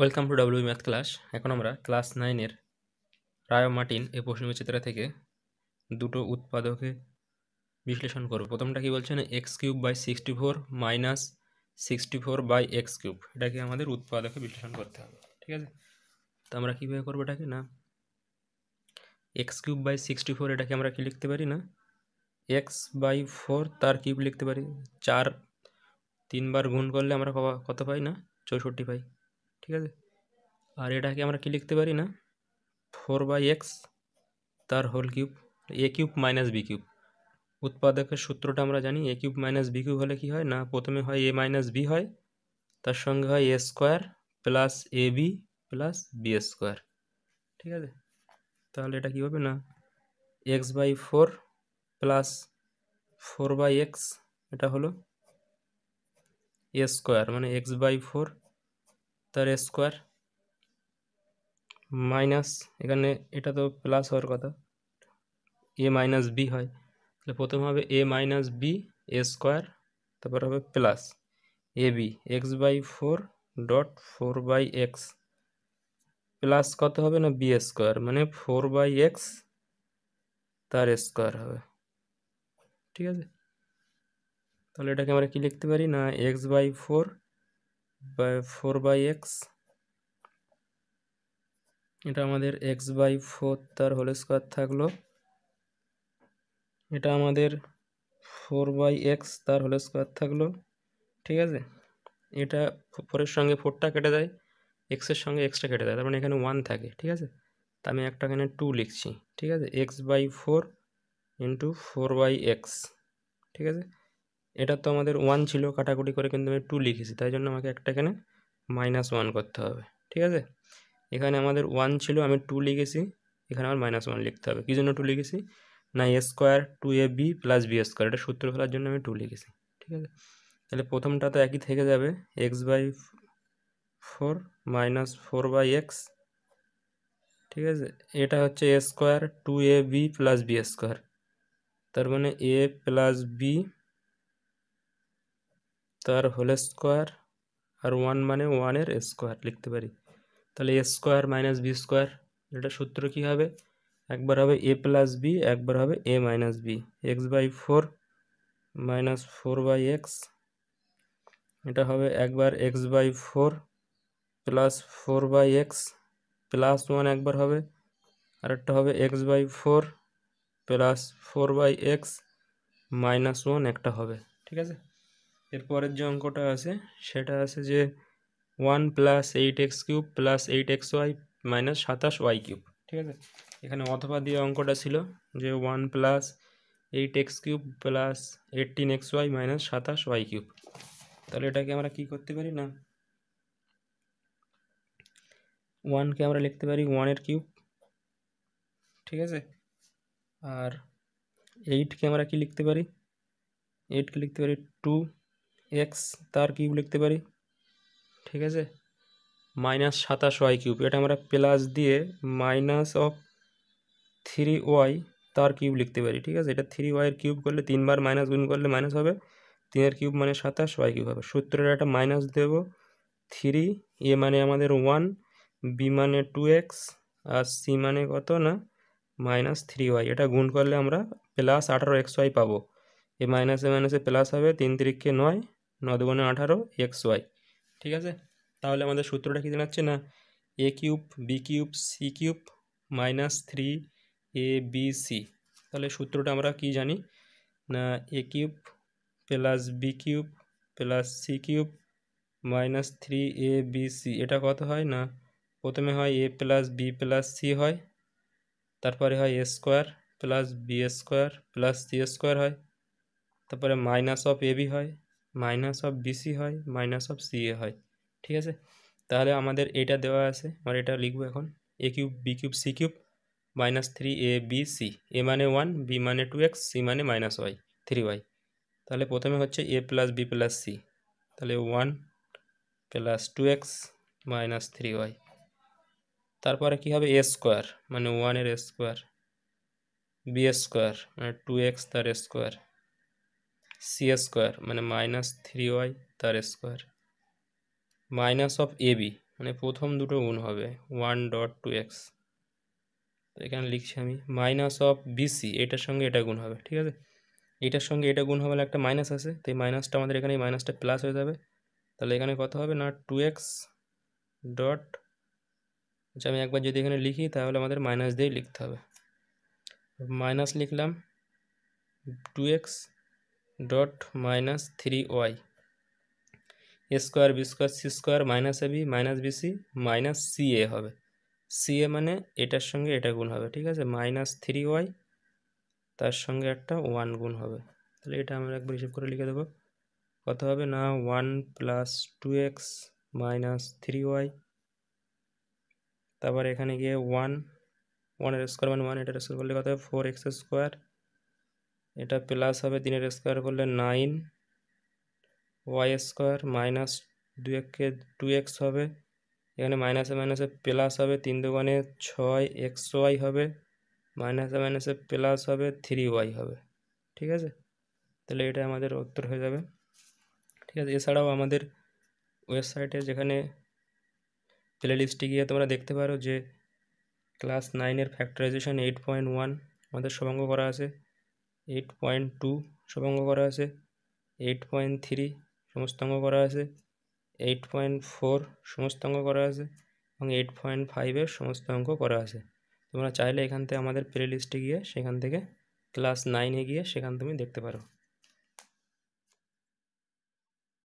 welcome to W math class এখন আমরা class নাইনের রায় মার্টিন এ এই প্রশ্নবিচিত্রা থেকে দুটো উৎপাদকে বিশ্লেষণ করব প্রথমটা কি বলছেন X cube by sixty four minus sixty four by X cube এটাকে আমাদের উৎপাদকে বিশ্লেষণ করতে হবে ঠিক আছে তো আমরা কীভাবে করবো এটাকে না X cube by sixty four এটাকে আমরা কি লিখতে পারি না এক্স বাই ফোর তার কিউব লিখতে পারি চার তিনবার গুণ করলে আমরা কত পাই না চৌষট্টি পাই ঠিক আছে আর এটাকে আমরা কি লিখতে পারি না ফোর বাই এক্স তার whole cube A cube minus B cube উৎপাদকের সূত্রটা আমরা জানি A cube minus B cube হলে কী হয় না প্রথমে হয় এ মাইনাস বি হয় তার সঙ্গে হয় এ square plus A B plus B square ঠিক আছে তাহলে এটা কী হবে না X by four plus four by x এটা হলো এ স্কোয়ার মানে এক্স বাই ফোর তার স্কোয়ার মাইনাস এখানে এটা তো প্লাস হওয়ার কথা এ মাইনাস বি হয় তাহলে প্রথম হবে এ মাইনাস বি এ স্কোয়ার তারপর হবে plus A B x by four dot four by x plus কত হবে না বি স্কোয়ার মানে ফোর বাই এক্স তার স্কোয়ার হবে ঠিক আছে তাহলে এটাকে আমরা কি লিখতে পারি না X by four by four by x এটা আমাদের এক্স বাই ফোর তার হোল স্কোয়ার থাকলো এটা আমাদের ফোর বাই এক্স তার হোল স্কোয়ার থাকলো ঠিক আছে এটা ফোরের সঙ্গে ফোরটা কেটে দেয় এক্সের সঙ্গে এক্সটা কেটে দেয় তার মানে এখানে ওয়ান থাকে ঠিক আছে তা আমি একটা এখানে টু লিখছি ঠিক আছে X by four into four by X ঠিক আছে এটা তো আমাদের ওয়ান ছিল কাটাকুটি করে কিন্তু আমি টু লিখেছি তাই জন্য আমাকে একটা এখানে মাইনাস ওয়ান করতে হবে ঠিক আছে এখানে আমাদের ওয়ান ছিল আমি টু লিখেছি এখানে আমার মাইনাস ওয়ান লিখতে হবে কী জন্য টু লিখেছি না A square two A B plus B square এটা সূত্র ফেলার জন্য আমি টু লিখেছি ঠিক আছে তাহলে প্রথমটা তো একই থেকে যাবে X by four minus four by X ঠিক আছে এটা হচ্ছে A square two A B plus B square তার মানে এ প্লাস বি তার হোল স্কোয়ার আর ওয়ান মানে ওয়ানের স্কোয়ার লিখতে পারি তাহলে A square minus B square এটা সূত্র কি হবে একবার হবে এ প্লাস বি একবার হবে এ minus b x by four minus four by x এটা হবে একবার x by four plus four by x plus one একবার হবে আর একটা হবে x by four plus four by x minus one একটা হবে ঠিক আছে এরপরের যে অঙ্কটা আছে সেটা আছে যে one plus eight x cube plus eight x y minus সাতাশ ওয়াই কিউব ঠিক আছে এখানে অথবা দিয়ে অঙ্কটা ছিল যে one plus eight x cube plus eighteen x y minus সাতাশ ওয়াই কিউব তাহলে এটাকে আমরা কি করতে পারি না ওয়ানকে আমরা লিখতে পারি ওয়ানের কিউব ঠিক আছে আর এইটকে আমরা কি লিখতে পারি এইটকে লিখতে পারি টু এক্স তার কিউব লিখতে পারি ঠিক আছে মাইনাস সাতাশ ওয়াই কিউব এটা আমরা প্লাস দিয়ে মাইনাস অফ থ্রি ওয়াই তার কিউব লিখতে পারি ঠিক আছে এটা থ্রি ওয়াইয়ের কিউব করলে তিনবার মাইনাস গুণ করলে মাইনাস হবে তিনের কিউব মানে সাতাশ ওয়াই কিউব হবে সূত্রের একটা মাইনাস দেব থ্রি এ মানে আমাদের ওয়ান বি মানে টু এক্স আর সি মানে কত না মাইনাস থ্রি ওয়াই এটা গুণ করলে আমরা প্লাস আঠারো এক্স ওয়াই পাবো এ মাইনাসে মাইনাসে প্লাস হবে তিন তিরিখকে নয় নদগুণে আঠারো এক্স ওয়াই ঠিক আছে তাহলে আমাদের সূত্রটা কি জানাচ্ছে না a cube b cube c cube minus three a b c তাহলে সূত্রটা আমরা কি জানি না a cube plus b cube plus c cube minus three a b c এটা কত হয় না প্রথমে হয় a plus b plus c হয় তারপরে হয় এ square plus B square plus c square হয় তারপরে মাইনাস অফ এ বি হয় মাইনাস অফ বিসি হয় মাইনাস অফ সি এ হয় ঠিক আছে তাহলে আমাদের এটা দেওয়া আছে আমরা এটা লিখবো এখন a cube b cube c cube minus three a b c a মানে ওয়ান বি মানে টু এক্স সি মানে মাইনাস ওয়াই থ্রি ওয়াই তাহলে প্রথমে হচ্ছে a plus b plus c তাহলে one plus two x minus three y তারপরে কী হবে এ স্কোয়ার মানে ওয়ানের স্কোয়ার বি স্কোয়ার মানে টু এক্স তার স্কোয়ার সি স্কোয়ার মানে মাইনাস থ্রি ওয়াই তার square minus of a B মানে প্রথম দুটো গুণ হবে ওয়ান ডট টু এক্স এখানে লিখছি আমি মাইনাস অফ বিসি এটার সঙ্গে এটা গুণ হবে ঠিক আছে এটার সঙ্গে এটা গুণ হবে একটা মাইনাস আছে তো এই মাইনাসটা আমাদের এখানে মাইনাসটা প্লাস হয়ে যাবে তাহলে এখানে কত হবে না টু এক্স ডট আচ্ছা আমি একবার যদি এখানে লিখি তাহলে আমাদের মাইনাস দিয়েই লিখতে হবে মাইনাস লিখলাম two x dot minus three y a square b square c square minus a b minus b c minus c a হবে সি এ মানে এটার সঙ্গে এটা গুণ হবে ঠিক আছে মাইনাস থ্রি ওয়াই তার সঙ্গে একটা ওয়ান গুণ হবে তাহলে এটা আমরা একবার হিসেব করে লিখে দেবো কত হবে না one plus two x minus three y তারপর এখানে গিয়ে ওয়ান ওয়ানের স্কোয়ার মানে ওয়ান এটার স্কোয়ার করলে কত হবে ফোর এক্স স্কোয়ার এটা প্লাস হবে তিনের স্কোয়ার করলে নাইন ওয়াই স্কোয়ার মাইনাস দু একে টু এক্স হবে এখানে মাইনাসে মাইনাসে প্লাস হবে তিন দোকানে ছয় এক্স ওয়াই হবে মাইনাসে মাইনাসে প্লাস হবে থ্রি ওয়াই হবে ঠিক আছে তাহলে এটা আমাদের উত্তর হয়ে যাবে ঠিক আছে এছাড়াও আমাদের ওয়েবসাইটে যেখানে প্লে লিস্টে গিয়ে তোমরা দেখতে পারো যে ক্লাস নাইনের ফ্যাক্টরাইজেশন এইট পয়েন্ট ওয়ান আমাদের সঙ্গ করা আছে এইট পয়েন্ট টু সব অঙ্গ করা আছে এইট পয়েন্ট থ্রি সমস্ত অঙ্গ করা আছে এইট পয়েন্ট ফোর সমস্ত অঙ্গ করা আছে এবং এইট পয়েন্ট ফাইভের সমস্ত অঙ্ক করা আছে তোমরা চাইলে এখান থেকে আমাদের প্লে লিস্টে গিয়ে সেখান থেকে ক্লাস নাইনে গিয়ে সেখান তুমি দেখতে পারো